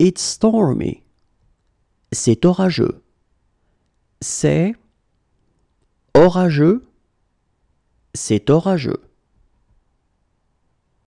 It's stormy. C'est orageux. C'est orageux. C'est orageux.